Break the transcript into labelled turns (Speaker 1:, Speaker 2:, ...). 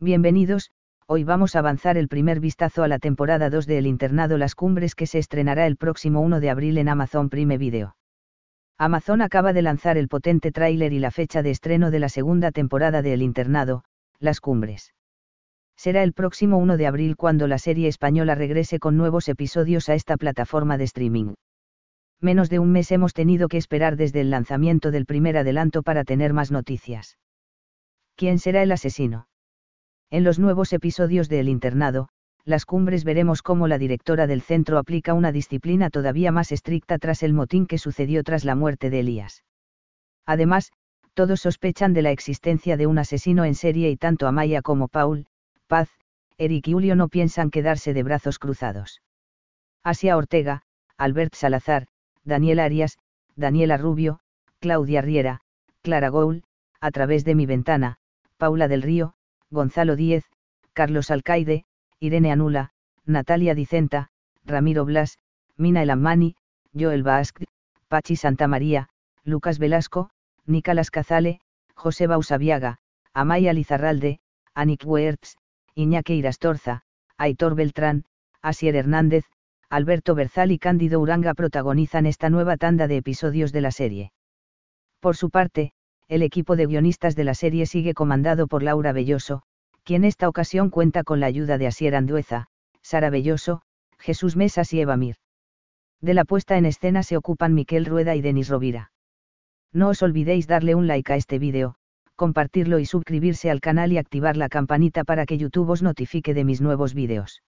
Speaker 1: Bienvenidos, hoy vamos a avanzar el primer vistazo a la temporada 2 de El Internado Las Cumbres que se estrenará el próximo 1 de abril en Amazon Prime Video. Amazon acaba de lanzar el potente tráiler y la fecha de estreno de la segunda temporada de El Internado, Las Cumbres. Será el próximo 1 de abril cuando la serie española regrese con nuevos episodios a esta plataforma de streaming. Menos de un mes hemos tenido que esperar desde el lanzamiento del primer adelanto para tener más noticias. ¿Quién será el asesino? En los nuevos episodios de El internado, las cumbres veremos cómo la directora del centro aplica una disciplina todavía más estricta tras el motín que sucedió tras la muerte de Elías. Además, todos sospechan de la existencia de un asesino en serie y tanto Amaya como Paul, Paz, Eric y Julio no piensan quedarse de brazos cruzados. Asia Ortega, Albert Salazar, Daniel Arias, Daniela Rubio, Claudia Riera, Clara Gould, a través de mi ventana, Paula del Río, Gonzalo Díez, Carlos Alcaide, Irene Anula, Natalia Dicenta, Ramiro Blas, Mina Elammani, Joel Basque, Pachi Santamaría, Lucas Velasco, Nicolás Cazale, José Bausabiaga, Amaya Lizarralde, Anik Wertz, Iñaki Irastorza, Aitor Beltrán, Asier Hernández, Alberto Berzal y Cándido Uranga protagonizan esta nueva tanda de episodios de la serie. Por su parte, el equipo de guionistas de la serie sigue comandado por Laura Belloso, quien esta ocasión cuenta con la ayuda de Asier Andueza, Sara Belloso, Jesús Mesas y Eva Mir. De la puesta en escena se ocupan Miquel Rueda y Denis Rovira. No os olvidéis darle un like a este vídeo, compartirlo y suscribirse al canal y activar la campanita para que YouTube os notifique de mis nuevos vídeos.